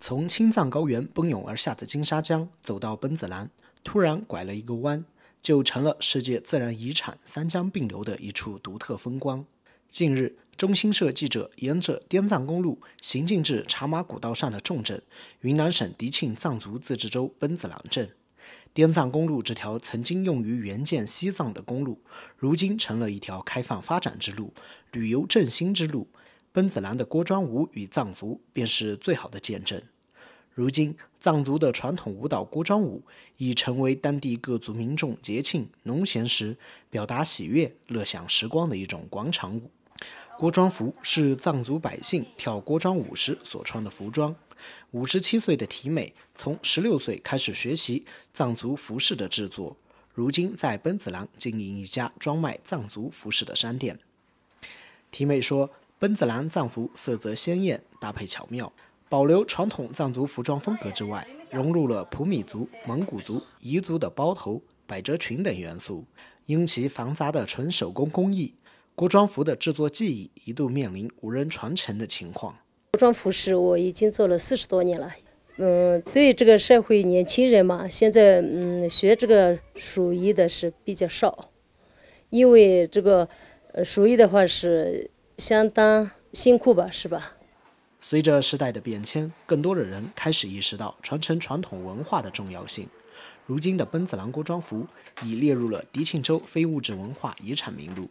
从青藏高原奔涌而下的金沙江，走到奔子栏，突然拐了一个弯，就成了世界自然遗产三江并流的一处独特风光。近日，中新社记者沿着滇藏公路行进至茶马古道上的重镇——云南省迪庆藏族自治州奔子栏镇。滇藏公路这条曾经用于援建西藏的公路，如今成了一条开放发展之路、旅游振兴之路。奔子栏的锅庄舞与藏服便是最好的见证。如今，藏族的传统舞蹈锅庄舞已成为当地各族民众节庆、农闲时表达喜悦、乐享时光的一种广场舞。锅庄服是藏族百姓跳锅庄舞时所穿的服装。五十七岁的提美从十六岁开始学习藏族服饰的制作，如今在奔子栏经营一家专卖藏族服饰的商店。提美说。奔子栏藏服色泽鲜艳，搭配巧妙，保留传统藏族服装风格之外，融入了普米族、蒙古族、彝族的包头、百褶裙等元素。因其繁杂的纯手工工艺，国装服的制作技艺一度面临无人传承的情况。锅装服饰我已经做了四十多年了，嗯，对这个社会年轻人嘛，现在嗯学这个手艺的是比较少，因为这个手艺的话是。相当辛苦吧，是吧？随着时代的变迁，更多的人开始意识到传承传统文化的重要性。如今的奔子郎郭庄服已列入了迪庆州非物质文化遗产名录。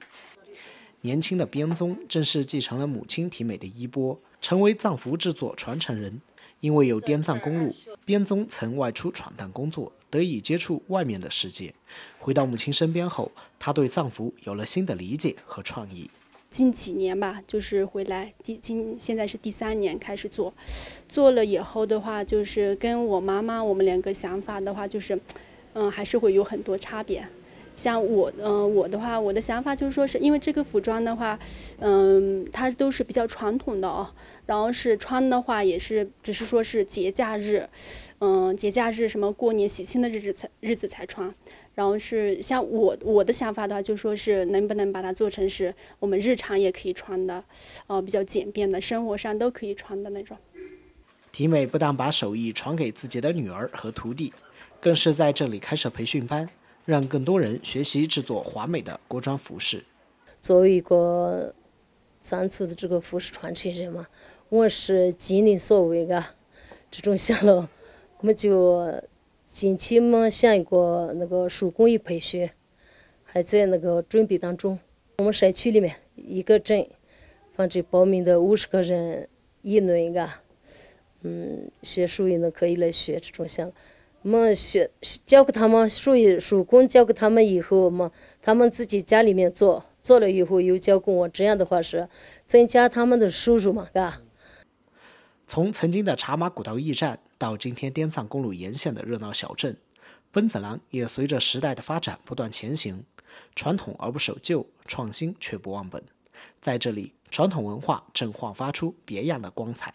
年轻的边宗正是继承了母亲体美的衣钵，成为藏服制作传承人。因为有滇藏公路，边宗曾外出闯荡工作，得以接触外面的世界。回到母亲身边后，他对藏服有了新的理解和创意。近几年吧，就是回来第今现在是第三年开始做，做了以后的话，就是跟我妈妈我们两个想法的话，就是，嗯，还是会有很多差别。像我，嗯，我的话，我的想法就是说，是因为这个服装的话，嗯，它都是比较传统的哦。然后是穿的话，也是只是说是节假日，嗯，节假日什么过年喜庆的日子才日子才穿。然后是像我我的想法的话，就说是能不能把它做成是我们日常也可以穿的，呃，比较简便的生活上都可以穿的那种。体美不但把手艺传给自己的女儿和徒弟，更是在这里开设培训班，让更多人学习制作华美的国装服饰。作为一个，咱村的这个服饰传承人嘛，我是尽力所为的，这种想了，我们就。近期，嘛，像一个那个手工艺培训，还在那个准备当中。我们社区里面一个镇，反正报名的五十个人，一轮个，嗯，学手艺的可以来学这种项。我们学教给他们手艺，手工教给他们以后，嘛，他们自己家里面做，做了以后又交给我，这样的话是增加他们的收入嘛，噶。从曾经的茶马古道驿站，到今天滇藏公路沿线的热闹小镇，奔子栏也随着时代的发展不断前行。传统而不守旧，创新却不忘本，在这里，传统文化正焕发出别样的光彩。